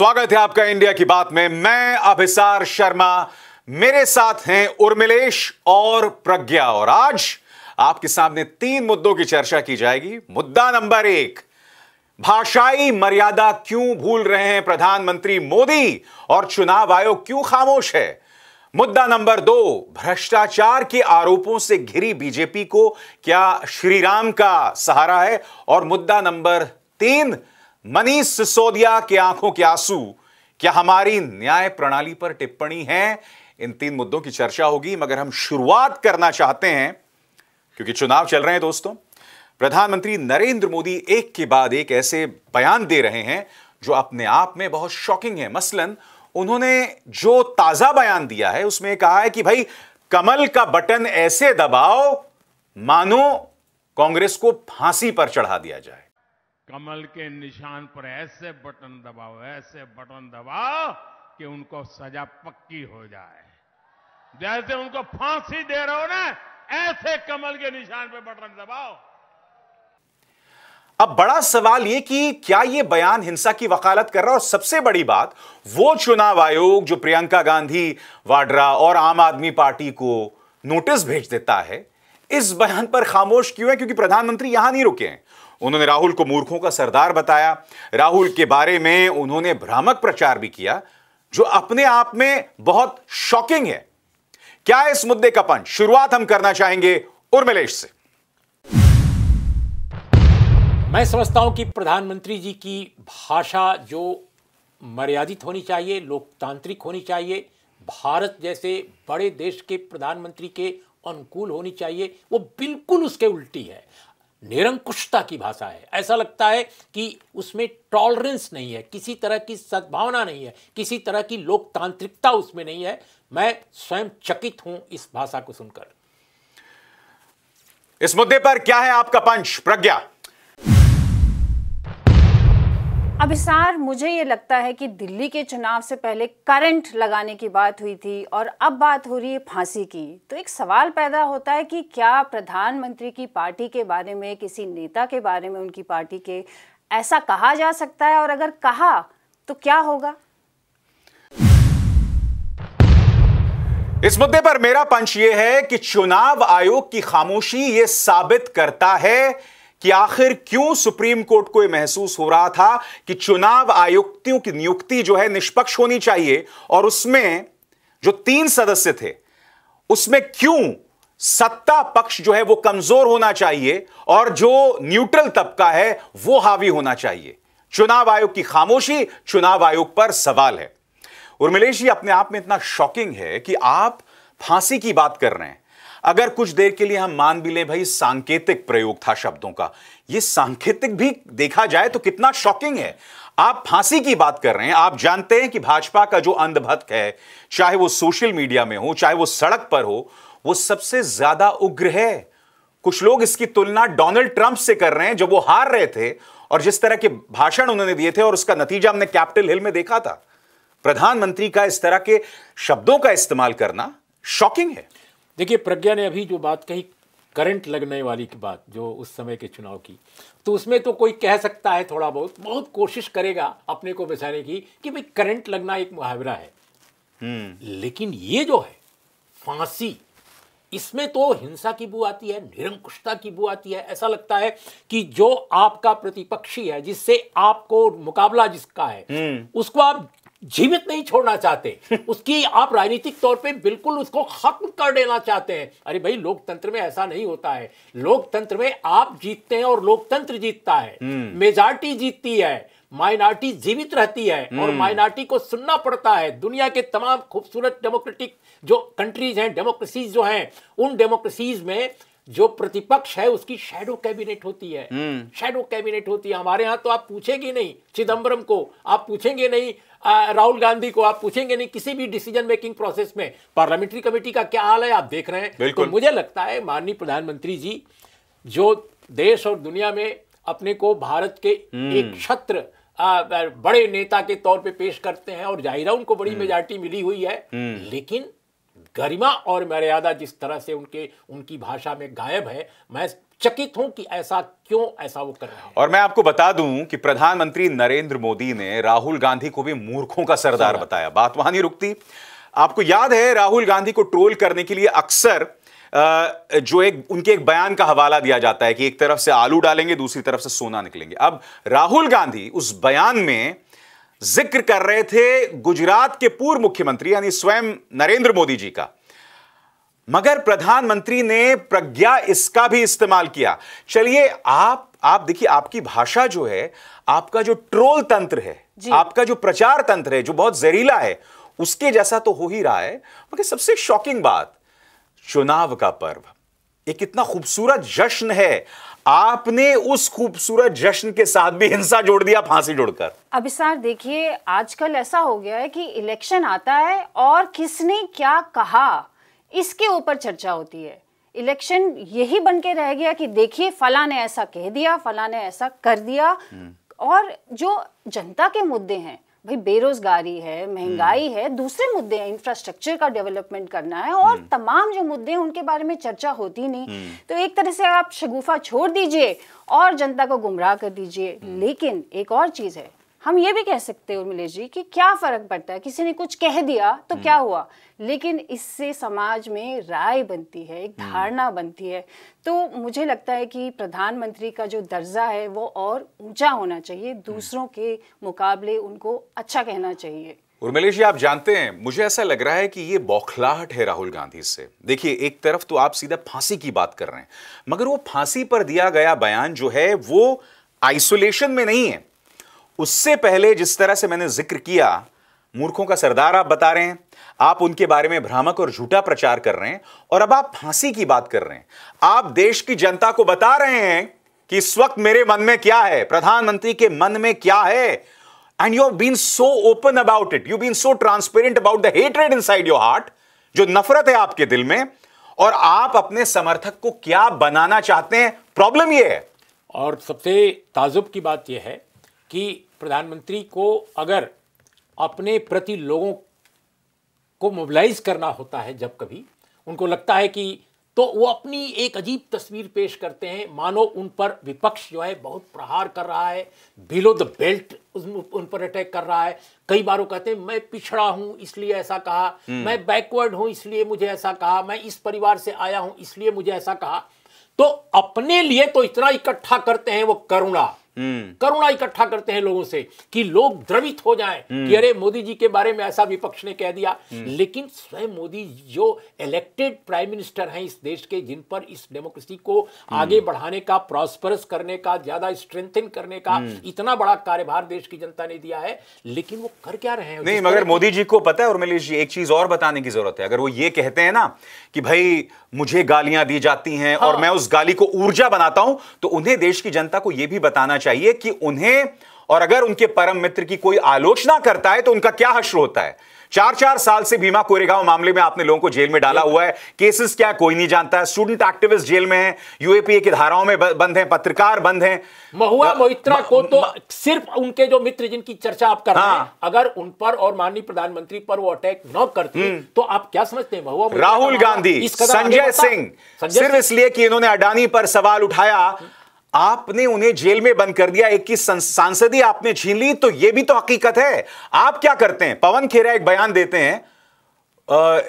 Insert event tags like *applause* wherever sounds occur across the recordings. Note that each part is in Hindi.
स्वागत है आपका इंडिया की बात में मैं अभिसार शर्मा मेरे साथ हैं उर्मिलेश और प्रज्ञा और आज आपके सामने तीन मुद्दों की चर्चा की जाएगी मुद्दा नंबर एक भाषाई मर्यादा क्यों भूल रहे हैं प्रधानमंत्री मोदी और चुनाव आयोग क्यों खामोश है मुद्दा नंबर दो भ्रष्टाचार के आरोपों से घिरी बीजेपी को क्या श्रीराम का सहारा है और मुद्दा नंबर तीन मनीष सिसोदिया के आंखों के आंसू क्या हमारी न्याय प्रणाली पर टिप्पणी है इन तीन मुद्दों की चर्चा होगी मगर हम शुरुआत करना चाहते हैं क्योंकि चुनाव चल रहे हैं दोस्तों प्रधानमंत्री नरेंद्र मोदी एक के बाद एक ऐसे बयान दे रहे हैं जो अपने आप में बहुत शॉकिंग है मसलन उन्होंने जो ताजा बयान दिया है उसमें कहा है कि भाई कमल का बटन ऐसे दबाओ मानो कांग्रेस को फांसी पर चढ़ा दिया जाए कमल के निशान पर ऐसे बटन दबाओ ऐसे बटन दबाओ कि उनको सजा पक्की हो जाए जैसे उनको फांसी दे रहे हो ना ऐसे कमल के निशान पर बटन दबाओ अब बड़ा सवाल यह कि क्या यह बयान हिंसा की वकालत कर रहा है और सबसे बड़ी बात वो चुनाव आयोग जो प्रियंका गांधी वाड्रा और आम आदमी पार्टी को नोटिस भेज देता है इस बयान पर खामोश क्यों है क्योंकि प्रधानमंत्री यहां नहीं रुके हैं उन्होंने राहुल को मूर्खों का सरदार बताया राहुल के बारे में उन्होंने भ्रामक प्रचार भी किया जो अपने आप में बहुत शॉकिंग है क्या इस मुद्दे का पंच शुरुआत हम करना चाहेंगे उर्मिलेश से मैं समझता हूं कि प्रधानमंत्री जी की भाषा जो मर्यादित होनी चाहिए लोकतांत्रिक होनी चाहिए भारत जैसे बड़े देश के प्रधानमंत्री के अनुकूल होनी चाहिए वो बिल्कुल उसके उल्टी है निरंकुशता की भाषा है ऐसा लगता है कि उसमें टॉलरेंस नहीं है किसी तरह की सद्भावना नहीं है किसी तरह की लोकतांत्रिकता उसमें नहीं है मैं स्वयं चकित हूं इस भाषा को सुनकर इस मुद्दे पर क्या है आपका पंच प्रज्ञा अभिसार मुझे ये लगता है कि दिल्ली के चुनाव से पहले करंट लगाने की बात हुई थी और अब बात हो रही है फांसी की तो एक सवाल पैदा होता है कि क्या प्रधानमंत्री की पार्टी के बारे में किसी नेता के बारे में उनकी पार्टी के ऐसा कहा जा सकता है और अगर कहा तो क्या होगा इस मुद्दे पर मेरा पंच यह है कि चुनाव आयोग की खामोशी ये साबित करता है कि आखिर क्यों सुप्रीम कोर्ट को यह महसूस हो रहा था कि चुनाव आयुक्तियों की नियुक्ति जो है निष्पक्ष होनी चाहिए और उसमें जो तीन सदस्य थे उसमें क्यों सत्ता पक्ष जो है वो कमजोर होना चाहिए और जो न्यूट्रल तबका है वो हावी होना चाहिए चुनाव आयोग की खामोशी चुनाव आयोग पर सवाल है उर्मिलेश जी अपने आप में इतना शॉकिंग है कि आप फांसी की बात कर रहे हैं अगर कुछ देर के लिए हम मान भी ले भाई सांकेतिक प्रयोग था शब्दों का ये सांकेतिक भी देखा जाए तो कितना शॉकिंग है आप फांसी की बात कर रहे हैं आप जानते हैं कि भाजपा का जो अंधभक्त है चाहे वो सोशल मीडिया में हो चाहे वो सड़क पर हो वो सबसे ज्यादा उग्र है कुछ लोग इसकी तुलना डोनाल्ड ट्रंप से कर रहे हैं जब वो हार रहे थे और जिस तरह के भाषण उन्होंने दिए थे और उसका नतीजा हमने कैपिटल हिल में देखा था प्रधानमंत्री का इस तरह के शब्दों का इस्तेमाल करना शॉकिंग है देखिए प्रज्ञा ने अभी जो बात कही करंट लगने वाली की बात जो उस समय के चुनाव की तो उसमें तो कोई कह सकता है थोड़ा बहुत बहुत कोशिश करेगा अपने को बचाने की कि भाई करंट लगना एक मुहावरा है हम्म। लेकिन ये जो है फांसी इसमें तो हिंसा की बू आती है निरंकुशता की बू आती है ऐसा लगता है कि जो आपका प्रतिपक्षी है जिससे आपको मुकाबला जिसका है हम्म। उसको आप जीवित नहीं छोड़ना चाहते *laughs* उसकी आप राजनीतिक तौर पे बिल्कुल उसको खत्म कर देना चाहते हैं अरे भाई लोकतंत्र में ऐसा नहीं होता है लोकतंत्र में आप जीतते हैं और लोकतंत्र जीतता है हम्म। मेजॉरिटी जीतती है माइनॉरिटी जीवित रहती है और हम्म। माइनॉरिटी को सुनना पड़ता है दुनिया के तमाम खूबसूरत डेमोक्रेटिक जो कंट्रीज हैं डेमोक्रेसीज जो हैं उन डेमोक्रेसीज में जो प्रतिपक्ष है उसकी शेडो कैबिनेट होती है हम्म। शेडो कैबिनेट होती है हमारे यहाँ तो आप पूछेंगे नहीं चिदंबरम को आप पूछेंगे नहीं राहुल गांधी को आप पूछेंगे नहीं किसी भी डिसीजन मेकिंग प्रोसेस में पार्लियामेंट्री कमेटी का क्या हाल है आप देख रहे हैं तो मुझे लगता है माननीय प्रधानमंत्री जी जो देश और दुनिया में अपने को भारत के हम्म। एक छत्र बड़े नेता के तौर पे पेश करते हैं और जाहिर उनको बड़ी मेजोरिटी हम्म। मिली हुई है हम्म। लेकिन गरिमा और मर्यादा जिस तरह से उनके उनकी भाषा में गायब है मैं चकित हूं कि ऐसा क्यों ऐसा वो कर रहे हैं और मैं आपको बता दूं कि प्रधानमंत्री नरेंद्र मोदी ने राहुल गांधी को भी मूर्खों का सरदार बताया बात वहां नहीं रुकती आपको याद है राहुल गांधी को ट्रोल करने के लिए अक्सर जो एक उनके एक बयान का हवाला दिया जाता है कि एक तरफ से आलू डालेंगे दूसरी तरफ से सोना निकलेंगे अब राहुल गांधी उस बयान में जिक्र कर रहे थे गुजरात के पूर्व मुख्यमंत्री यानी स्वयं नरेंद्र मोदी जी का मगर प्रधानमंत्री ने प्रज्ञा इसका भी इस्तेमाल किया चलिए आप आप देखिए आपकी भाषा जो है आपका जो ट्रोल तंत्र है आपका जो प्रचार तंत्र है जो बहुत जहरीला है उसके जैसा तो हो ही रहा है मगर सबसे शॉकिंग बात चुनाव का पर्व एक कितना खूबसूरत जश्न है आपने उस खूबसूरत जश्न के साथ भी हिंसा जोड़ दिया फांसी जोड़कर अभी सर देखिए आजकल ऐसा हो गया है कि इलेक्शन आता है और किसने क्या कहा इसके ऊपर चर्चा होती है इलेक्शन यही बन के रह गया कि देखिए फला ने ऐसा कह दिया फला ने ऐसा कर दिया और जो जनता के मुद्दे हैं भाई बेरोजगारी है महंगाई है दूसरे मुद्दे हैं इंफ्रास्ट्रक्चर का डेवलपमेंट करना है और हम्म। तमाम जो मुद्दे हैं उनके बारे में चर्चा होती नहीं हम्म। तो एक तरह से आप शगुफा छोड़ दीजिए और जनता को गुमराह कर दीजिए हम्म। लेकिन एक और चीज है हम ये भी कह सकते हैं उर्मिलेश जी कि क्या फर्क पड़ता है किसी ने कुछ कह दिया तो हम्म। क्या हुआ लेकिन इससे समाज में राय बनती है एक हम्म। धारणा बनती है तो मुझे लगता है कि प्रधानमंत्री का जो दर्जा है वो और ऊंचा होना चाहिए हम्म। दूसरों के मुकाबले उनको अच्छा कहना चाहिए उर्मिलेश जी आप जानते हैं मुझे ऐसा लग रहा है कि ये बौखलाहट है राहुल गांधी से देखिए एक तरफ तो आप सीधा फांसी की बात कर रहे हैं मगर वो फांसी पर दिया गया बयान जो है वो आइसोलेशन में नहीं है उससे पहले जिस तरह से मैंने जिक्र किया मूर्खों का सरदार आप बता रहे हैं आप उनके बारे में भ्रामक और झूठा प्रचार कर रहे हैं और अब आप फांसी की बात कर रहे हैं आप देश की जनता को बता रहे हैं कि इस वक्त मेरे मन में क्या है प्रधानमंत्री के मन में क्या है and you been so open about it you been so transparent about the hatred inside your heart जो नफरत है आपके दिल में और आप अपने समर्थक को क्या बनाना चाहते हैं प्रॉब्लम यह है और सबसे ताजुब की बात यह है कि प्रधानमंत्री को अगर अपने प्रति लोगों को मोबिलाइज करना होता है जब कभी उनको लगता है कि तो वो अपनी एक अजीब तस्वीर पेश करते हैं मानो उन पर विपक्ष जो है बहुत प्रहार कर रहा है बिलो द बेल्ट उन पर अटैक कर रहा है कई बार वो कहते हैं मैं पिछड़ा हूं इसलिए ऐसा कहा हम्म। मैं बैकवर्ड हूं इसलिए मुझे ऐसा कहा मैं इस परिवार से आया हूं इसलिए मुझे ऐसा कहा तो अपने लिए तो इतना इकट्ठा करते हैं वो करुणा हम्म। करुणा इकट्ठा करते हैं लोगों से कि लोग द्रवित हो जाएं कि हम्म। अरे मोदी जी के बारे में ऐसा विपक्ष ने कह दिया हम्म। लेकिन स्वयं मोदी जो इलेक्टेड प्राइम मिनिस्टर हैं इस देश के जिन पर इस डेमोक्रेसी को आगे बढ़ाने का प्रॉस्परस करने का ज्यादा स्ट्रेंथन करने का इतना बड़ा कार्यभार देश की जनता ने दिया है लेकिन वो कर क्या रहे हैं नहीं मगर मोदी जी को पता है और मिलेश जी एक चीज और बताने की जरूरत है अगर वो ये कहते हैं ना कि भाई मुझे गालियां दी जाती हैं और हाँ। मैं उस गाली को ऊर्जा बनाता हूं तो उन्हें देश की जनता को यह भी बताना चाहिए चाहिए कि उन्हें और अगर उनके परम मित्र की कोई आलोचना करता है तो उनका क्या हश्र होता है चार चार साल से भीमा कोरेगांव मामले में आपने लोगों को जेल में डाला हुआ है केसेस क्या कोई नहीं जानता है स्टूडेंट एक्टिविस्ट जेल में है यूएपीए की धाराओं में बंद हैं पत्रकार बंद हैं महुआ मोहित्रा को तो सिर्फ उनके जो मित्र जिनकी चर्चा आप कर रहे हैं हाँ। अगर उन पर और माननीय प्रधानमंत्री पर वो अटैक न करते हम्म। तो आप क्या समझते हैं महुआ राहुल गांधी संजय सिंह सिर्फ इसलिए कि इन्होंने अडानी पर सवाल उठाया आपने उन्हें जेल में बंद कर दिया एक की सांसदी आपने छीन ली तो यह भी तो हकीकत है आप क्या करते हैं पवन खेरा एक बयान देते हैं हाँ,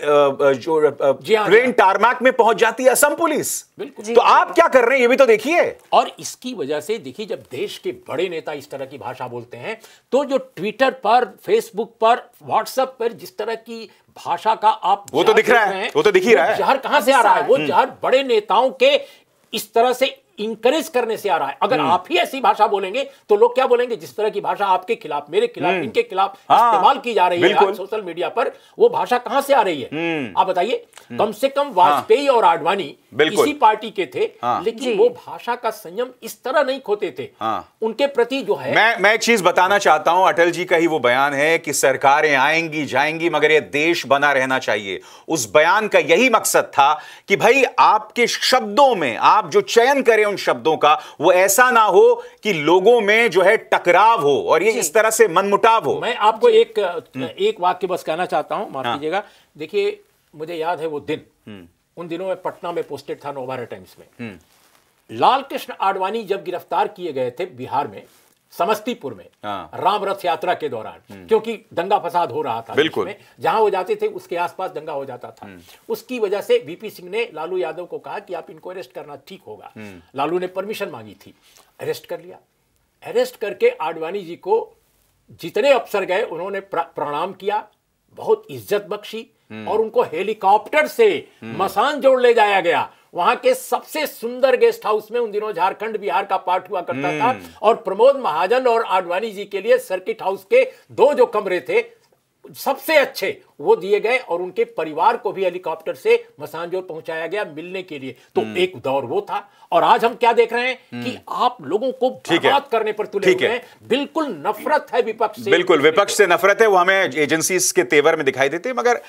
ट्रेन हाँ। टारमैक में पहुंच जाती है असम पुलिस बिल्कुल तो आप क्या कर रहे हैं ये भी तो देखिए और इसकी वजह से देखिए जब देश के बड़े नेता इस तरह की भाषा बोलते हैं तो जो ट्विटर पर फेसबुक पर व्हाट्सएप पर जिस तरह की भाषा का आप वो तो दिख रहा है वो तो दिख ही रहा है जहर कहां से आ रहा है वो हम्म। जहर बड़े नेताओं के इस तरह से इंकरेज करने से आ रहा है अगर हम्म। आप ही ऐसी भाषा बोलेंगे तो लोग क्या बोलेंगे जिस तरह की भाषा आपके खिलाफ मेरे खिलाफ हम्म। इनके खिलाफ हाँ। इस्तेमाल की जा रही है सोशल मीडिया पर वो भाषा कहां से आ रही है हम्म। आप बताइए कम से कम वाजपेयी हाँ। और आडवाणी बिल्कुल इसी पार्टी के थे हाँ। लेकिन वो भाषा का संयम इस तरह नहीं खोते थे हाँ। उनके प्रति जो है मैं मैं एक चीज बताना चाहता हूं अटल जी का ही वो बयान है कि सरकारें आएंगी जाएंगी मगर ये देश बना रहना चाहिए उस बयान का यही मकसद था कि भाई आपके शब्दों में आप जो चयन करें उन शब्दों का वो ऐसा ना हो कि लोगों में जो है टकराव हो और ये इस तरह से मनमुटाव हो मैं आपको हम्म। एक वाक्य बस कहना चाहता हूं माफ हाँ। कीजिएगा देखिए मुझे याद है वो दिन हम्म। उन दिनों में पटना में पोस्टेड था नवभारत टाइम्स में लाल कृष्ण आडवाणी जब गिरफ्तार किए गए थे बिहार में समस्तीपुर में हाँ। राम रथ यात्रा के दौरान हम्म। क्योंकि दंगा फसाद हो रहा था बिल्कुल जहां वो जाते थे उसके आसपास दंगा हो जाता था हम्म। उसकी वजह से बीपी सिंह ने लालू यादव को कहा कि आप इनको अरेस्ट करना ठीक होगा हम्म। लालू ने परमिशन मांगी थी अरेस्ट कर लिया अरेस्ट करके आडवाणी जी को जितने अफसर गए उन्होंने प्रणाम किया बहुत इज्जत बख्शी और उनको हेलीकॉप्टर से मसान जोड़ ले जाया गया वहां के सबसे सुंदर गेस्ट हाउस में उन दिनों झारखंड बिहार का पार्ट हुआ करता था हम्म। और प्रमोद महाजन और आडवाणी जी के लिए सर्किट हाउस के दो जो कमरे थे सबसे अच्छे वो दिए गए और उनके परिवार को भी हेलीकॉप्टर से मसानजोर पहुंचाया गया मिलने के लिए तो हम्म। एक दौर वो था और आज हम क्या देख रहे हैं हम्म। कि आप लोगों को बात करने पर तुले हुए हैं बिल्कुल नफरत है विपक्ष से बिल्कुल विपक्ष से नफरत है वो हमें एजेंसी के तेवर में दिखाई देती है मगर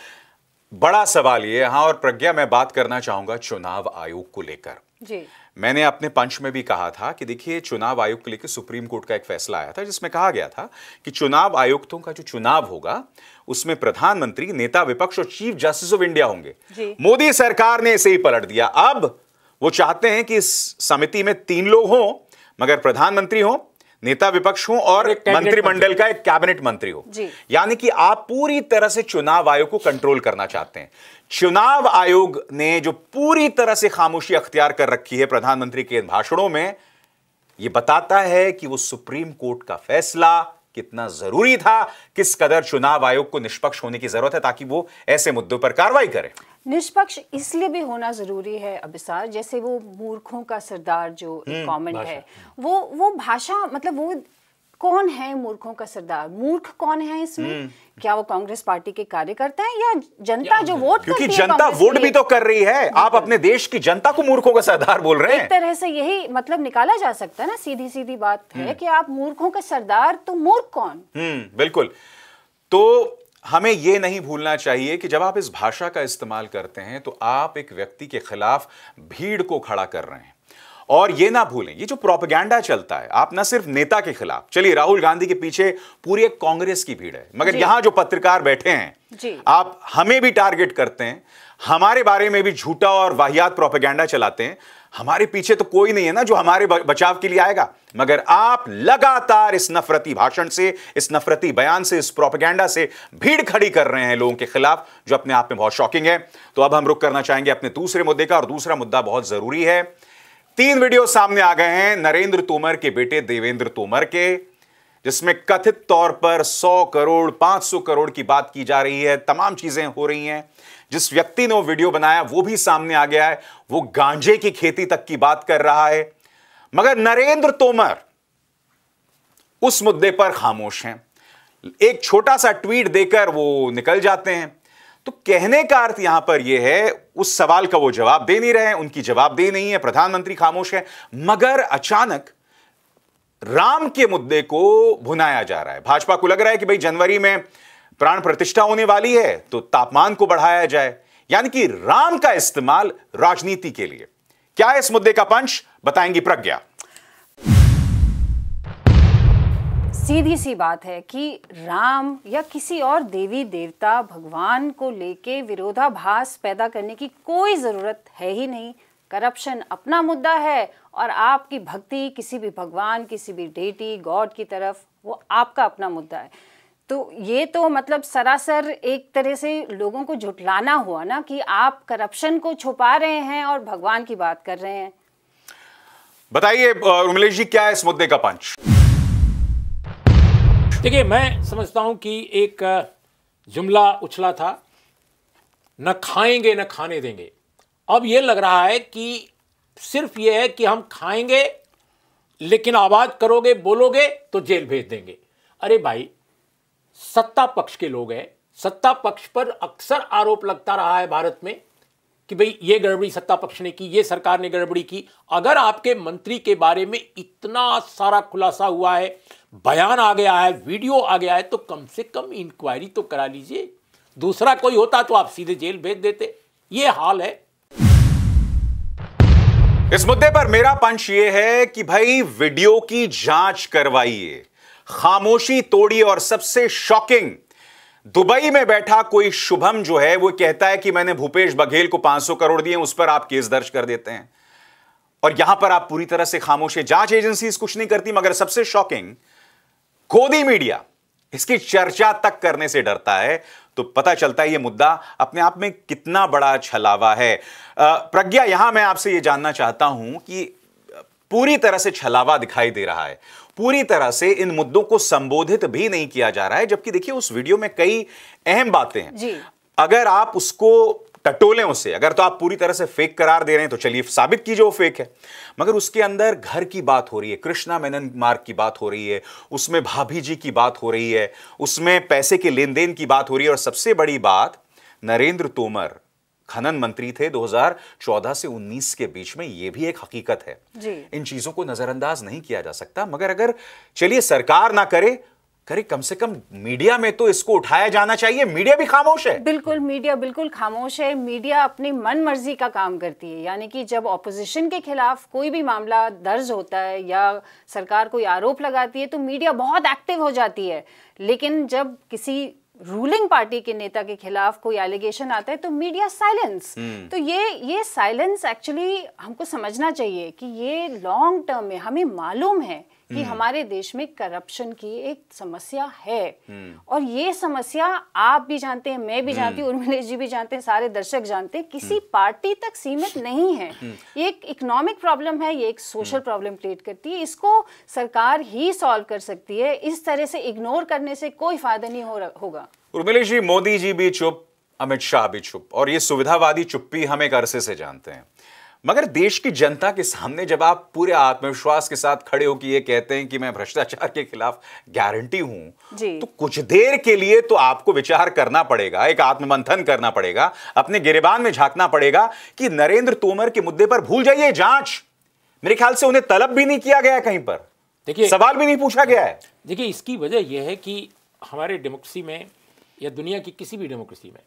बड़ा सवाल ये हाँ और प्रज्ञा मैं बात करना चाहूंगा चुनाव आयोग को लेकर जी मैंने अपने पंच में भी कहा था कि देखिए चुनाव आयोग को लेकर सुप्रीम कोर्ट का एक फैसला आया था जिसमें कहा गया था कि चुनाव आयुक्तों का जो चुनाव होगा उसमें प्रधानमंत्री नेता विपक्ष और चीफ जस्टिस ऑफ इंडिया होंगे मोदी सरकार ने इसे ही पलट दिया अब वो चाहते हैं कि इस समिति में तीन लोग हों मगर प्रधानमंत्री हों नेता विपक्ष हो और मंत्रिमंडल का एक कैबिनेट मंत्री हो यानी कि आप पूरी तरह से चुनाव आयोग को कंट्रोल करना चाहते हैं चुनाव आयोग ने जो पूरी तरह से खामोशी अख्तियार कर रखी है प्रधानमंत्री के भाषणों में यह बताता है कि वो सुप्रीम कोर्ट का फैसला कितना जरूरी था किस कदर चुनाव आयोग को निष्पक्ष होने की जरूरत है ताकि वो ऐसे मुद्दों पर कार्रवाई करे निष्पक्ष इसलिए भी होना जरूरी है अभिसार जैसे वो मूर्खों का सरदार जो हम्म, कमेंट है वो वो भाषा मतलब वो कौन है मूर्खों का सरदार मूर्ख कौन है इसमें हम्म। क्या वो कांग्रेस पार्टी के कार्यकर्ता है या जनता या जो वोट क्योंकि जनता वोट भी तो कर रही है आप अपने देश की जनता को मूर्खों का सरदार बोल रहे हैं एक तरह से यही मतलब निकाला जा सकता है ना सीधी सीधी बात है हम्म। कि आप मूर्खों का सरदार तो मूर्ख कौन बिल्कुल तो हमें ये नहीं भूलना चाहिए कि जब आप इस भाषा का इस्तेमाल करते हैं तो आप एक व्यक्ति के खिलाफ भीड़ को खड़ा कर रहे हैं और ये ना भूलें ये जो प्रोपेगेंडा चलता है आप ना सिर्फ नेता के खिलाफ चलिए राहुल गांधी के पीछे पूरी एक कांग्रेस की भीड़ है मगर यहां जो पत्रकार बैठे हैं जी। आप हमें भी टारगेट करते हैं हमारे बारे में भी झूठा और वाहियात प्रोपेगेंडा चलाते हैं हमारे पीछे तो कोई नहीं है ना जो हमारे बचाव के लिए आएगा मगर आप लगातार इस नफरती भाषण से इस नफरती बयान से इस प्रोपेगेंडा से भीड़ खड़ी कर रहे हैं लोगों के खिलाफ जो अपने आप में बहुत शॉकिंग है तो अब हम रुक करना चाहेंगे अपने दूसरे मुद्दे का और दूसरा मुद्दा बहुत जरूरी है तीन वीडियो सामने आ गए हैं नरेंद्र तोमर के बेटे देवेंद्र तोमर के जिसमें कथित तौर पर 100 करोड़ 500 करोड़ की बात की जा रही है तमाम चीजें हो रही हैं जिस व्यक्ति ने वो वीडियो बनाया वो भी सामने आ गया है वो गांजे की खेती तक की बात कर रहा है मगर नरेंद्र तोमर उस मुद्दे पर खामोश हैं एक छोटा सा ट्वीट देकर वो निकल जाते हैं तो कहने का अर्थ यहां पर यह है उस सवाल का वो जवाब दे नहीं रहे हैं उनकी दे नहीं है प्रधानमंत्री खामोश है मगर अचानक राम के मुद्दे को भुनाया जा रहा है भाजपा को लग रहा है कि भाई जनवरी में प्राण प्रतिष्ठा होने वाली है तो तापमान को बढ़ाया जाए यानी कि राम का इस्तेमाल राजनीति के लिए क्या इस मुद्दे का पंच बताएंगी प्रज्ञा सीधी सी बात है कि राम या किसी और देवी देवता भगवान को लेके विरोधाभास पैदा करने की कोई ज़रूरत है ही नहीं करप्शन अपना मुद्दा है और आपकी भक्ति किसी भी भगवान किसी भी डेटी गॉड की तरफ वो आपका अपना मुद्दा है तो ये तो मतलब सरासर एक तरह से लोगों को झुटलाना हुआ ना कि आप करप्शन को छुपा रहे हैं और भगवान की बात कर रहे हैं बताइए उमलेश जी क्या है इस मुद्दे का पंच देखिए मैं समझता हूं कि एक जुमला उछला था न खाएंगे न खाने देंगे अब यह लग रहा है कि सिर्फ यह है कि हम खाएंगे लेकिन आवाज करोगे बोलोगे तो जेल भेज देंगे अरे भाई सत्ता पक्ष के लोग हैं सत्ता पक्ष पर अक्सर आरोप लगता रहा है भारत में कि भाई ये गड़बड़ी सत्ता पक्ष ने की ये सरकार ने गड़बड़ी की अगर आपके मंत्री के बारे में इतना सारा खुलासा हुआ है बयान आ गया है वीडियो आ गया है तो कम से कम इंक्वायरी तो करा लीजिए दूसरा कोई होता तो आप सीधे जेल भेज देते ये हाल है इस मुद्दे पर मेरा पंच ये है कि भाई वीडियो की जांच करवाइए खामोशी तोड़ी और सबसे शॉकिंग दुबई में बैठा कोई शुभम जो है वो कहता है कि मैंने भूपेश बघेल को 500 करोड़ दिए उस पर आप केस दर्ज कर देते हैं और यहां पर आप पूरी तरह से खामोश है जांच एजेंसी कुछ नहीं करती मगर सबसे शॉकिंग गोदी मीडिया इसकी चर्चा तक करने से डरता है तो पता चलता है ये मुद्दा अपने आप में कितना बड़ा छलावा है प्रज्ञा यहां मैं आपसे यह जानना चाहता हूं कि पूरी तरह से छलावा दिखाई दे रहा है पूरी तरह से इन मुद्दों को संबोधित भी नहीं किया जा रहा है जबकि देखिए उस वीडियो में कई अहम बातें हैं जी। अगर आप उसको टटोले उसे अगर तो आप पूरी तरह से फेक करार दे रहे हैं तो चलिए साबित कीजिए वो फेक है मगर उसके अंदर घर की बात हो रही है कृष्णा मेनन मार्ग की बात हो रही है उसमें भाभी जी की बात हो रही है उसमें पैसे के लेन देन की बात हो रही है और सबसे बड़ी बात नरेंद्र तोमर खनन मंत्री थे 2014 से 19 के बीच में यह भी एक हकीकत है जी। इन चीजों को नजरअंदाज नहीं किया जा सकता मगर अगर चलिए सरकार ना करे करे कम से कम मीडिया में तो इसको उठाया जाना चाहिए मीडिया भी खामोश है बिल्कुल मीडिया बिल्कुल खामोश है मीडिया अपनी मन मर्जी का काम करती है यानी कि जब ऑपोजिशन के खिलाफ कोई भी मामला दर्ज होता है या सरकार कोई आरोप लगाती है तो मीडिया बहुत एक्टिव हो जाती है लेकिन जब किसी रूलिंग पार्टी के नेता के खिलाफ कोई एलिगेशन आता है तो मीडिया हम्म। साइलेंस तो ये ये साइलेंस एक्चुअली हमको समझना चाहिए कि ये लॉन्ग टर्म में हमें मालूम है कि हम्म। हमारे देश में करप्शन की एक समस्या है हम्म। और ये समस्या आप भी जानते हैं मैं भी जानती हूँ हम्म। उर्मिलेश जी भी जानते हैं सारे दर्शक जानते हैं किसी पार्टी तक सीमित नहीं है ये एक इकोनॉमिक प्रॉब्लम है ये एक सोशल प्रॉब्लम क्रिएट करती है इसको सरकार ही सॉल्व कर सकती है इस तरह से इग्नोर करने से कोई फायदा नहीं हो होगा उर्मिलेश जी मोदी जी भी चुप अमित शाह भी चुप और ये सुविधावादी चुप्पी हम एक अरसे से जानते हैं मगर देश की जनता के सामने जब आप पूरे आत्मविश्वास के साथ खड़े होकर ये कहते हैं कि मैं भ्रष्टाचार के खिलाफ गारंटी हूं तो कुछ देर के लिए तो आपको विचार करना पड़ेगा एक आत्ममंथन करना पड़ेगा अपने गिरेबान में झांकना पड़ेगा कि नरेंद्र तोमर के मुद्दे पर भूल जाइए जांच मेरे ख्याल से उन्हें तलब भी नहीं किया गया कहीं पर देखिए सवाल भी नहीं पूछा गया है देखिए इसकी वजह यह है कि हमारे डेमोक्रेसी में या दुनिया की किसी भी डेमोक्रेसी में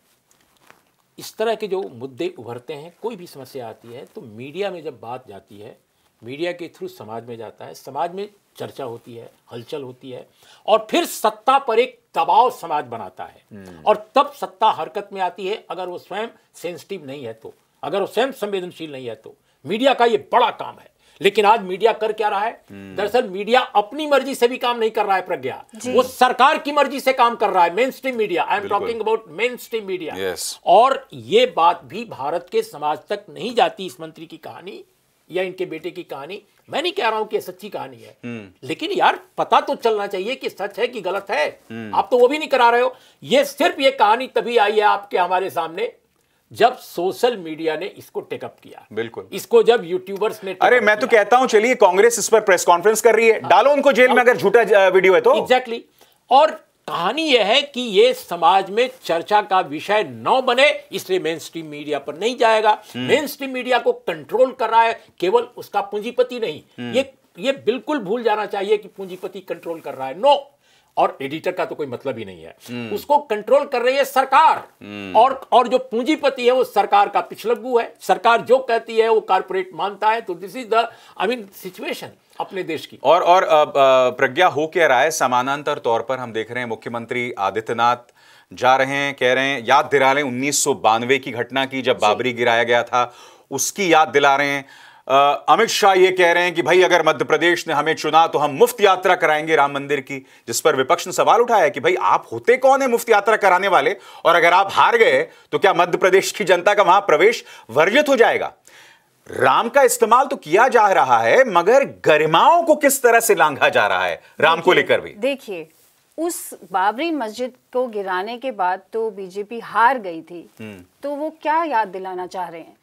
इस तरह के जो मुद्दे उभरते हैं कोई भी समस्या आती है तो मीडिया में जब बात जाती है मीडिया के थ्रू समाज में जाता है समाज में चर्चा होती है हलचल होती है और फिर सत्ता पर एक दबाव समाज बनाता है हम्म। और तब सत्ता हरकत में आती है अगर वो स्वयं सेंसिटिव नहीं है तो अगर वो स्वयं संवेदनशील नहीं है तो मीडिया का ये बड़ा काम है लेकिन आज मीडिया कर क्या रहा है हम्म। दरअसल मीडिया अपनी मर्जी से भी काम नहीं कर रहा है प्रज्ञा वो सरकार की मर्जी से काम कर रहा है mainstream media I am talking about mainstream media और ये बात भी भारत के समाज तक नहीं जाती इस मंत्री की कहानी या इनके बेटे की कहानी मैं नहीं कह रहा हूं कि सच्ची कहानी है हम्म। लेकिन यार पता तो चलना चाहिए कि सच है कि गलत है हम्म। आप तो वो भी नहीं करा रहे हो ये सिर्फ ये कहानी तभी आई है आपके हमारे सामने जब सोशल मीडिया ने इसको टेकअप किया बिल्कुल इसको जब यूट्यूबर्स ने अरे मैं तो कहता हूं चलिए कांग्रेस इस पर प्रेस कॉन्फ्रेंस कर रही है हाँ। डालो उनको जेल में अगर झूठा वीडियो है तो एग्जैक्टली और कहानी यह है कि ये समाज में चर्चा का विषय न बने इसलिए मेन स्ट्रीम मीडिया पर नहीं जाएगा मेन स्ट्रीम मीडिया को कंट्रोल कर रहा है केवल उसका पूंजीपति नहीं हम्म। ये ये बिल्कुल भूल जाना चाहिए कि पूंजीपति कंट्रोल कर रहा है नो और एडिटर का तो कोई मतलब ही नहीं है हम्म। उसको कंट्रोल कर रही है सरकार हम्म। और और जो पूंजीपति है वो सरकार का पिछलग्गू है सरकार जो कहती है वो कारपोरेट मानता है तो this is the I mean situation अपने देश की और और प्रज्ञा हो क्या रहा है समानांतर तौर पर हम देख रहे हैं मुख्यमंत्री आदित्यनाथ जा रहे हैं कह रहे हैं याद दिला रहे हैं उन्नीस की घटना की जब बाबरी गिराया गया था उसकी याद दिला रहे हैं अमित शाह ये कह रहे हैं कि भाई अगर मध्य प्रदेश ने हमें चुना तो हम मुफ्त यात्रा कराएंगे राम मंदिर की जिस पर विपक्ष ने सवाल उठाया कि भाई आप होते कौन है मुफ्त यात्रा कराने वाले और अगर आप हार गए तो क्या मध्य प्रदेश की जनता का वहां प्रवेश वर्जित हो जाएगा राम का इस्तेमाल तो किया जा रहा है मगर गरिमाओं को किस तरह से लांघा जा रहा है राम को लेकर भी देखिए उस बाबरी मस्जिद को गिराने के बाद तो बीजेपी हार गई थी हम्म। तो वो क्या याद दिलाना चाह रहे हैं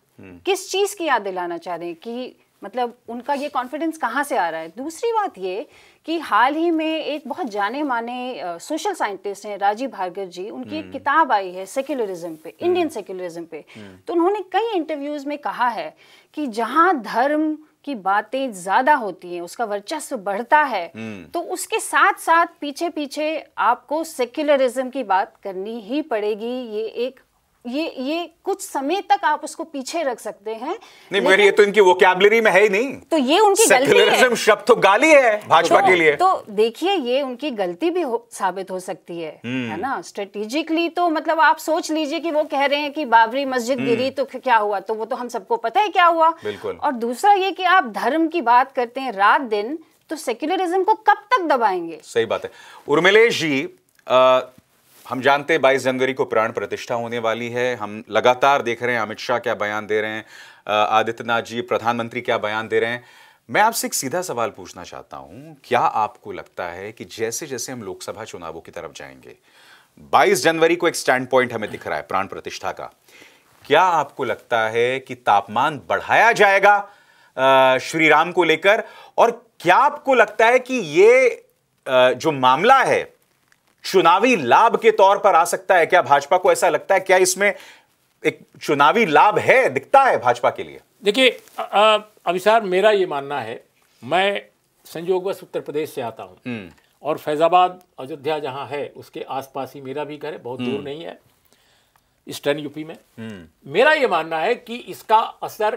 किस चीज़ की याद दिलाना चाह रहे हैं कि मतलब उनका ये कॉन्फिडेंस कहाँ से आ रहा है दूसरी बात ये कि हाल ही में एक बहुत जाने माने सोशल साइंटिस्ट हैं राजीव भार्गव जी उनकी एक हम्म। किताब आई है सेक्युलरिज्म पे इंडियन सेक्युलरिज्म हम्म। पे हम्म। तो उन्होंने कई इंटरव्यूज में कहा है कि जहाँ धर्म की बातें ज्यादा होती हैं उसका वर्चस्व बढ़ता है तो उसके साथ साथ पीछे पीछे आपको सेक्युलरिज्म की बात करनी ही पड़ेगी ये एक ये ये कुछ समय तक आप उसको पीछे रख सकते हैं नहीं मगर ये तो इनकी वोकेबलरी में है ही नहीं तो ये उनकी गलती है शब्द तो गाली है भाजपा तो, के लिए तो देखिए ये उनकी गलती भी हो, साबित हो सकती है हम्म। है ना स्ट्रेटेजिकली तो मतलब आप सोच लीजिए कि वो कह रहे हैं कि बाबरी मस्जिद हम्म। गिरी तो क्या हुआ तो वो तो हम सबको पता है क्या हुआ बिल्कुल और दूसरा ये कि आप धर्म की बात करते हैं रात दिन तो सेक्युलरिज्म को कब तक दबाएंगे सही बात है उर्मिलेश जी हम जानते हैं बाईस जनवरी को प्राण प्रतिष्ठा होने वाली है हम लगातार देख रहे हैं अमित शाह क्या बयान दे रहे हैं आदित्यनाथ जी प्रधानमंत्री क्या बयान दे रहे हैं मैं आपसे एक सीधा सवाल पूछना चाहता हूं क्या आपको लगता है कि जैसे जैसे हम लोकसभा चुनावों की तरफ जाएंगे 22 जनवरी को एक स्टैंड पॉइंट हमें दिख रहा है प्राण प्रतिष्ठा का क्या आपको लगता है कि तापमान बढ़ाया जाएगा श्री राम को लेकर और क्या आपको लगता है कि ये जो मामला है चुनावी लाभ के तौर पर आ सकता है क्या भाजपा को ऐसा लगता है क्या इसमें एक चुनावी लाभ है दिखता है भाजपा के लिए देखिए अभिसार मेरा ये मानना है मैं संयोगवश उत्तर प्रदेश से आता हूँ हम्म। और फैजाबाद अयोध्या जहाँ है उसके आसपास ही मेरा भी घर है बहुत दूर हम्म। नहीं है ईस्टर्न यूपी में हम्म। मेरा ये मानना है कि इसका असर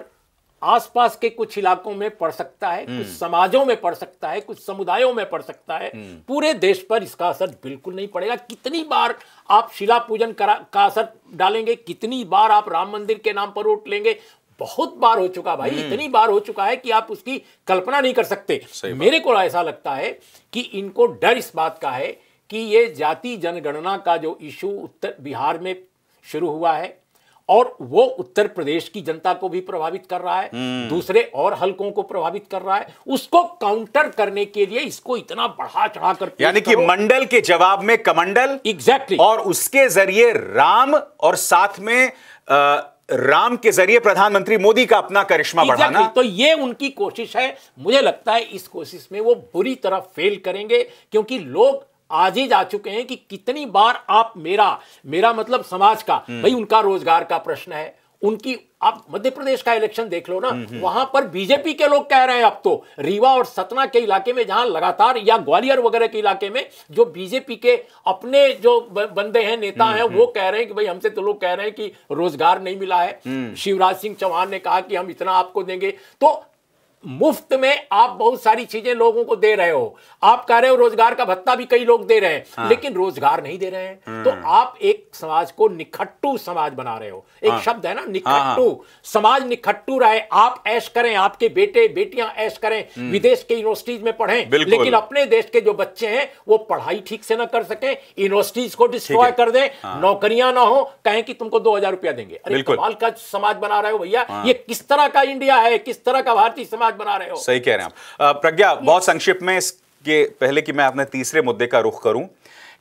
आसपास के कुछ इलाकों में पड़ सकता है कुछ हम्म। समाजों में पड़ सकता है कुछ समुदायों में पड़ सकता है हम्म। पूरे देश पर इसका असर बिल्कुल नहीं पड़ेगा कितनी बार आप शिला पूजन करा का असर डालेंगे कितनी बार आप राम मंदिर के नाम पर वोट लेंगे बहुत बार हो चुका भाई हम्म। इतनी बार हो चुका है कि आप उसकी कल्पना नहीं कर सकते मेरे को ऐसा लगता है कि इनको डर इस बात का है कि ये जाति जनगणना का जो इशू उत्तर बिहार में शुरू हुआ है और वो उत्तर प्रदेश की जनता को भी प्रभावित कर रहा है हम्म। दूसरे और हलकों को प्रभावित कर रहा है उसको काउंटर करने के लिए इसको इतना बढ़ा चढ़ा कर यानी कि मंडल के जवाब में कमंडल एग्जैक्टली exactly. और उसके जरिए राम और साथ में आ, राम के जरिए प्रधानमंत्री मोदी का अपना करिश्मा exactly. बढ़ाना तो ये उनकी कोशिश है मुझे लगता है इस कोशिश में वो बुरी तरह फेल करेंगे क्योंकि लोग आज ही जा चुके हैं कि कितनी बार आप मेरा मेरा मतलब समाज का हम्म। भाई उनका रोजगार का प्रश्न है उनकी आप मध्य प्रदेश का इलेक्शन देख लो ना हम्म, हम्म। वहां पर बीजेपी के लोग कह रहे हैं अब तो रीवा और सतना के इलाके में जहां लगातार या ग्वालियर वगैरह के इलाके में जो बीजेपी के अपने जो बंदे हैं नेता हैं वो कह रहे हैं कि भाई हमसे तो लोग कह रहे हैं कि रोजगार नहीं मिला है शिवराज सिंह चौहान ने कहा कि हम इतना आपको देंगे तो मुफ्त में आप बहुत सारी चीजें लोगों को दे रहे हो आप कह रहे हो रोजगार का भत्ता भी कई लोग दे रहे हैं हाँ। लेकिन रोजगार नहीं दे रहे हैं हम्म। तो आप एक समाज को निखट्टू समाज बना रहे हो एक हाँ। शब्द है ना हाँ, निखट्टू हाँ। समाज निखट्टू रहे आप ऐश करें आपके बेटे बेटियां ऐश करें हम्म। विदेश के यूनिवर्सिटीज में पढ़े लेकिन अपने देश के जो बच्चे हैं वो पढ़ाई ठीक से ना कर सके यूनिवर्सिटीज को डिस्ट्रॉय कर दे हाँ। नौकरियां ना हो कहें कि तुमको दो हजार रुपया देंगे अरे कमाल का समाज बना रहे हो भैया हाँ। ये किस तरह का इंडिया है किस तरह का भारतीय समाज बात बना रहे हो सही कह रहे हैं आप प्रज्ञा बहुत संक्षिप्त में इसके पहले कि मैं अपने तीसरे मुद्दे का रुख करूं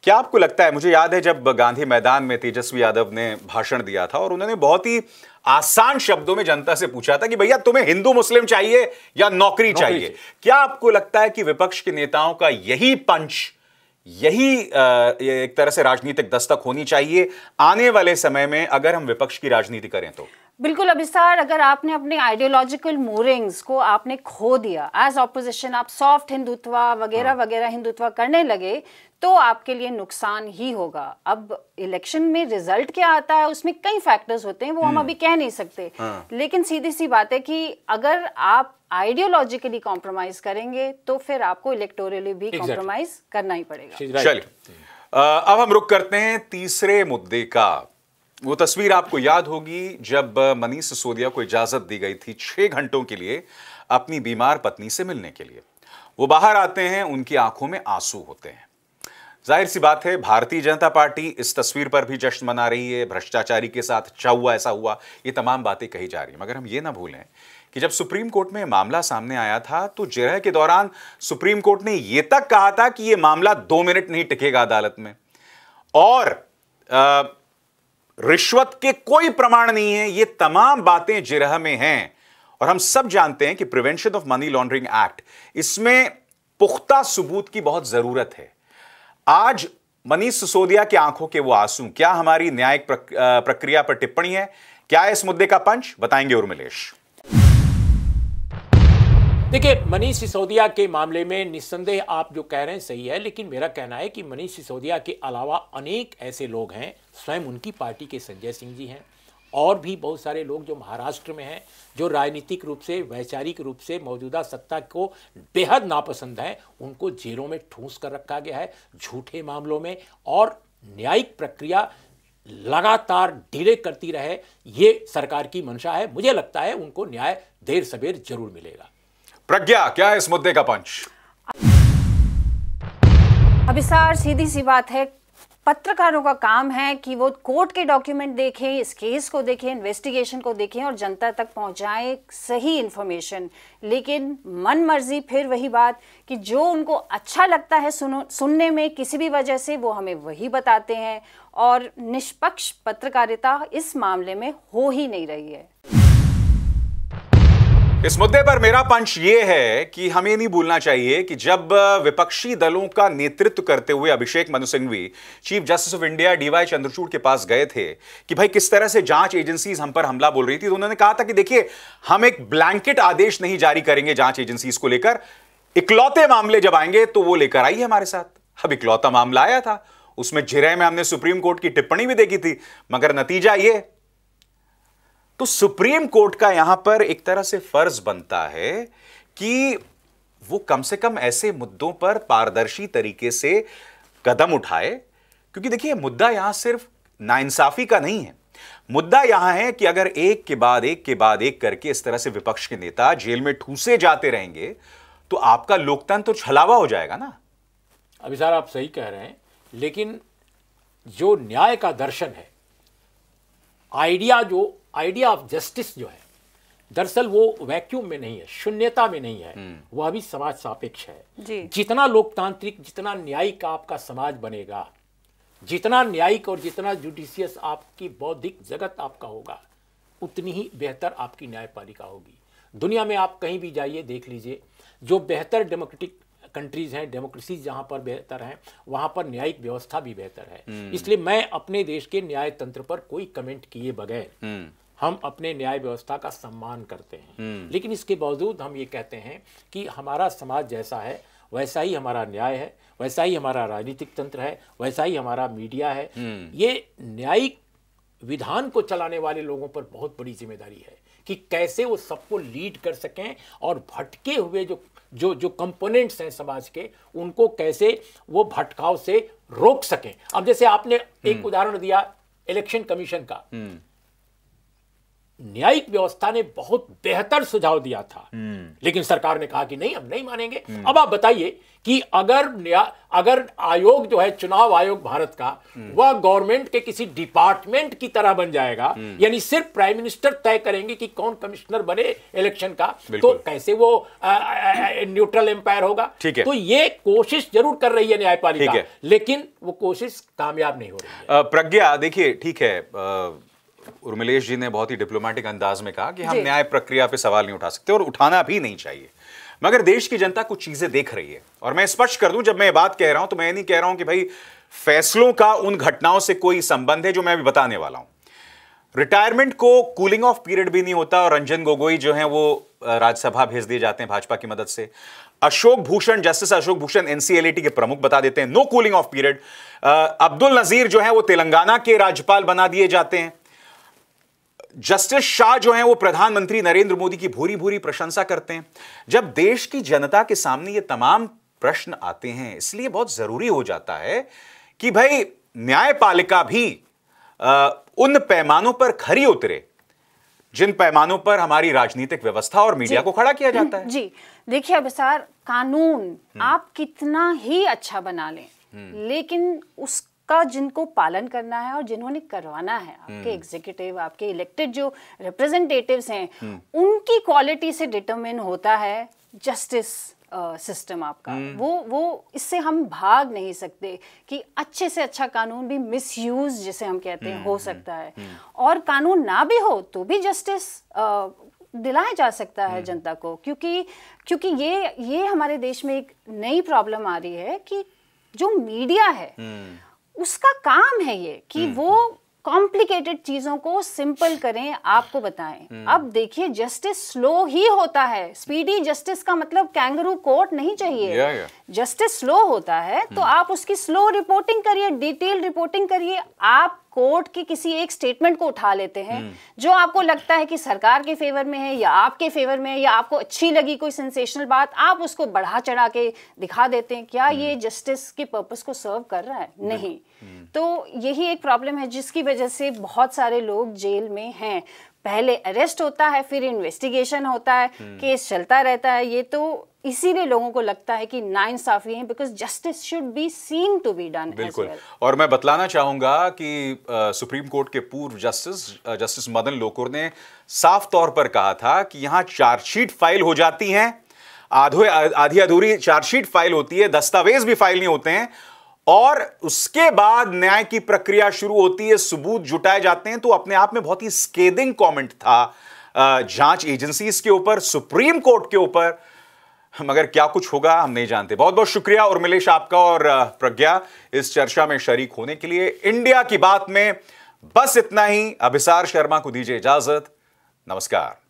क्या आपको लगता है मुझे याद है जब गांधी मैदान में तेजस्वी यादव ने भाषण दिया था और उन्होंने बहुत ही आसान शब्दों में जनता से पूछा था कि भैया तुम्हें हिंदू मुस्लिम चाहिए या नौकरी, नौकरी चाहिए क्या आपको लगता है कि विपक्ष के नेताओं का यही पंच यही एक तरह से राजनीतिक दस्तक होनी चाहिए आने वाले समय में अगर हम विपक्ष की राजनीति करें तो बिल्कुल अभिसार अगर आपने अपने आइडियोलॉजिकल मूरिंग्स को आपने खो दिया एज ऑपोजिशन आप सॉफ्ट हिंदुत्व वगैरह हाँ। वगैरह हिंदुत्व करने लगे तो आपके लिए नुकसान ही होगा अब इलेक्शन में रिजल्ट क्या आता है उसमें कई फैक्टर्स होते हैं वो हम हम्म। अभी कह नहीं सकते हाँ। लेकिन सीधी सी बात है कि अगर आप आइडियोलॉजिकली कॉम्प्रोमाइज करेंगे तो फिर आपको इलेक्टोरली भी कॉम्प्रोमाइज करना ही पड़ेगा uh, अब हम रुक करते हैं तीसरे मुद्दे का वो तस्वीर आपको याद होगी जब मनीष सिसोदिया को इजाजत दी गई थी छह घंटों के लिए अपनी बीमार पत्नी से मिलने के लिए वो बाहर आते हैं उनकी आंखों में आंसू होते हैं जाहिर सी बात है भारतीय जनता पार्टी इस तस्वीर पर भी जश्न मना रही है भ्रष्टाचारी के साथ अच्छा हुआ ऐसा हुआ ये तमाम बातें कही जा रही हैं मगर हम ये ना भूलें कि जब सुप्रीम कोर्ट में मामला सामने आया था तो जिरह के दौरान सुप्रीम कोर्ट ने यह तक कहा था कि यह मामला दो मिनट नहीं टिकेगा अदालत में और आ, रिश्वत के कोई प्रमाण नहीं है ये तमाम बातें जिरह में हैं और हम सब जानते हैं कि prevention of money laundering act इसमें पुख्ता सबूत की बहुत जरूरत है आज मनीष सिसोदिया की आंखों के वो आंसू क्या हमारी न्यायिक प्रक्रिया पर टिप्पणी है क्या इस मुद्दे का पंच बताएंगे उर्मिलेश देखिए मनीष सिसोदिया के मामले में निस्संदेह आप जो कह रहे हैं सही है लेकिन मेरा कहना है कि मनीष सिसोदिया के अलावा अनेक ऐसे लोग हैं स्वयं उनकी पार्टी के संजय सिंह जी हैं और भी बहुत सारे लोग जो महाराष्ट्र में हैं जो राजनीतिक रूप से वैचारिक रूप से मौजूदा सत्ता को बेहद नापसंद हैं उनको जेलों में ठूंस कर रखा गया है झूठे मामलों में और न्यायिक प्रक्रिया लगातार डिले करती रहे ये सरकार की मंशा है मुझे लगता है उनको न्याय देर सवेर जरूर मिलेगा प्रज्ञा क्या है इस मुद्दे का पंच अभिसार सीधी सी बात है पत्रकारों का काम है कि वो कोर्ट के डॉक्यूमेंट देखें इस केस को देखें इन्वेस्टिगेशन को देखें और जनता तक पहुंचाएं सही इन्फॉर्मेशन लेकिन मन मर्जी फिर वही बात कि जो उनको अच्छा लगता है सुनो सुनने में किसी भी वजह से वो हमें वही बताते हैं और निष्पक्ष पत्रकारिता इस मामले में हो ही नहीं रही है इस मुद्दे पर मेरा पंच ये है कि हमें नहीं भूलना चाहिए कि जब विपक्षी दलों का नेतृत्व करते हुए Abhishek Manu Singhvi chief justice of India DY Chandrachud के पास गए थे कि भाई किस तरह से जांच एजेंसीज हम पर हमला बोल रही थी तो उन्होंने कहा था कि देखिए हम एक ब्लैंकेट आदेश नहीं जारी करेंगे जांच एजेंसीज को लेकर इकलौते मामले जब आएंगे तो वो लेकर आई हमारे साथ अब इकलौता मामला आया था उसमें झिरे में हमने सुप्रीम कोर्ट की टिप्पणी भी देखी थी मगर नतीजा ये तो सुप्रीम कोर्ट का यहां पर एक तरह से फर्ज बनता है कि वो कम से कम ऐसे मुद्दों पर पारदर्शी तरीके से कदम उठाए क्योंकि देखिए मुद्दा यहां सिर्फ नाइंसाफी का नहीं है मुद्दा यहां है कि अगर एक के बाद एक के बाद एक करके इस तरह से विपक्ष के नेता जेल में ठूसे जाते रहेंगे तो आपका लोकतंत्र तो छलावा हो जाएगा ना अभी सर आप सही कह रहे हैं लेकिन जो न्याय का दर्शन है आइडिया जो आइडिया ऑफ जस्टिस जो है दरअसल वो वैक्यूम में नहीं है शून्यता में नहीं है हम्म। वह अभी समाज सापेक्ष है जितना लोकतांत्रिक जितना न्यायिक आपका समाज बनेगा जितना न्यायिक और जितना जुडिशियस आपकी बौद्धिक जगत आपका होगा उतनी ही बेहतर आपकी न्यायपालिका होगी दुनिया में आप कहीं भी जाइए देख लीजिए जो बेहतर डेमोक्रेटिक कंट्रीज़ हैं डेमोक्रेसी जहां पर बेहतर हैं वहां पर न्यायिक व्यवस्था भी बेहतर है हम्म। इसलिए मैं अपने देश के न्याय तंत्र पर कोई कमेंट किए बगैर हम्म। हम अपने न्याय व्यवस्था का सम्मान करते हैं हम्म। लेकिन इसके बावजूद हम ये कहते हैं कि हमारा समाज जैसा है वैसा ही हमारा न्याय है वैसा ही हमारा राजनीतिक तंत्र है वैसा ही हमारा मीडिया है ये न्यायिक विधान को चलाने वाले लोगों पर बहुत बड़ी जिम्मेदारी है कि कैसे वो सबको लीड कर सकें और भटके हुए जो जो जो कंपोनेंट्स हैं समाज के उनको कैसे वो भटकाव से रोक सकें अब जैसे आपने एक हम्म। उदाहरण दिया इलेक्शन कमीशन का हम्म। न्यायिक व्यवस्था ने बहुत बेहतर सुझाव दिया था हम्म। लेकिन सरकार ने कहा कि नहीं हम नहीं मानेंगे हम्म। अब आप बताइए कि अगर अगर आयोग जो है चुनाव आयोग भारत का हम्म। वह गवर्नमेंट के किसी डिपार्टमेंट की तरह बन जाएगा यानी सिर्फ प्राइम मिनिस्टर तय करेंगे कि कौन कमिश्नर बने इलेक्शन का तो कैसे वो न्यूट्रल एम्पायर होगा ठीक है तो ये कोशिश जरूर कर रही है न्यायपालिका लेकिन वो कोशिश कामयाब नहीं हो रही प्रज्ञा देखिए ठीक है उर्मिलेश जी ने बहुत ही डिप्लोमेटिक अंदाज में कहा कि हम न्याय प्रक्रिया पे सवाल नहीं उठा सकते और उठाना भी नहीं चाहिए मगर देश की जनता कुछ चीजें देख रही है और मैं स्पष्ट कर दूं जब मैं ये बात कह रहा हूं तो मैं नहीं कह रहा हूं कि भाई फैसलों का उन घटनाओं से कोई संबंध है जो मैं अभी बताने वाला हूं रिटायरमेंट को कूलिंग ऑफ पीरियड भी नहीं होता और रंजन गोगोई जो है वो राज्यसभा भेज दिए जाते हैं भाजपा की मदद से अशोक भूषण जस्टिस अशोक भूषण एनसीएलटी के प्रमुख बता देते हैं no cooling off period Abdul Nazeer जो है वो तेलंगाना के राज्यपाल बना दिए जाते हैं जस्टिस शाह जो हैं वो प्रधानमंत्री नरेंद्र मोदी की भूरी भूरी प्रशंसा करते हैं जब देश की जनता के सामने ये तमाम प्रश्न आते हैं इसलिए बहुत जरूरी हो जाता है कि भाई न्यायपालिका भी आ, उन पैमानों पर खरी उतरे जिन पैमानों पर हमारी राजनीतिक व्यवस्था और मीडिया को खड़ा किया जाता है *clears throat* जी देखिए अभिसार कानून हम्म। आप कितना ही अच्छा बना लें हम्म। लेकिन उस का जिनको पालन करना है और जिन्होंने करवाना है आपके एग्जीक्यूटिव हम्म। आपके इलेक्टेड जो रिप्रेजेंटेटिव हैं उनकी क्वालिटी से डिटरमिन होता है जस्टिस सिस्टम uh, आपका hmm. वो वो इससे हम भाग नहीं सकते कि अच्छे से अच्छा कानून भी मिसयूज जिसे हम कहते हैं hmm. हो सकता है hmm. और कानून ना भी हो तो भी जस्टिस uh, दिलाया जा सकता है जनता को क्योंकि क्योंकि ये ये हमारे देश में एक नई प्रॉब्लम आ रही है कि जो मीडिया है उसका काम है ये कि हम्म, वो कॉम्प्लिकेटेड हम्म। चीजों को सिंपल करें आपको बताएं हम्म। अब देखिए जस्टिस स्लो ही होता है स्पीडी जस्टिस का मतलब कैंगरू कोर्ट नहीं चाहिए जस्टिस स्लो होता है तो आप उसकी स्लो रिपोर्टिंग करिए डिटेल रिपोर्टिंग करिए आप कोर्ट की किसी एक स्टेटमेंट को उठा लेते हैं हम्म। जो आपको लगता है कि सरकार के फेवर में है या आपके फेवर में है या आपको अच्छी लगी कोई सेंसेशनल बात आप उसको बढ़ा चढ़ा के दिखा देते हैं क्या ये जस्टिस हम्म। के पर्पस को सर्व कर रहा है नहीं हम्म। तो यही एक प्रॉब्लम है जिसकी वजह से बहुत सारे लोग जेल में हैं पहले अरेस्ट होता है फिर इन्वेस्टिगेशन होता है केस हम्म। चलता रहता है ये तो इसीलिए लोगों को लगता है कि नाइंसाफी है because justice should be seen to be done बिल्कुल well. और मैं बतलाना चाहूंगा कि आ, सुप्रीम कोर्ट के पूर्व जस्टिस जस्टिस मदन लोकुर ने साफ तौर पर कहा था कि यहाँ चार्जशीट फाइल हो जाती हैं आधो आधी अधूरी चार्जशीट फाइल होती है दस्तावेज भी फाइल नहीं होते हैं और उसके बाद न्याय की प्रक्रिया शुरू होती है सबूत जुटाए जाते हैं तो अपने आप में बहुत ही स्केदिंग कमेंट था जांच एजेंसीज के ऊपर सुप्रीम कोर्ट के ऊपर मगर क्या कुछ होगा हम नहीं जानते बहुत बहुत शुक्रिया उर्मिलेश आपका और प्रज्ञा इस चर्चा में शरीक होने के लिए इंडिया की बात में बस इतना ही अभिसार शर्मा को दीजिए इजाजत नमस्कार